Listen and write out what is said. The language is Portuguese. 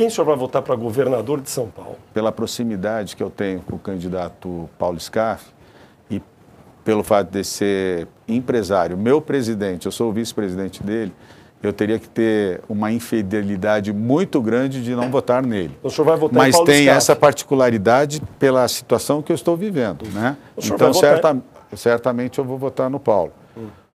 quem o senhor vai votar para governador de São Paulo? Pela proximidade que eu tenho com o candidato Paulo Scarf e pelo fato de ser empresário, meu presidente, eu sou o vice-presidente dele, eu teria que ter uma infidelidade muito grande de não votar nele. Então o senhor vai votar Mas em Paulo tem Scarf. essa particularidade pela situação que eu estou vivendo, né? Então, certa, certamente eu vou votar no Paulo. Hum.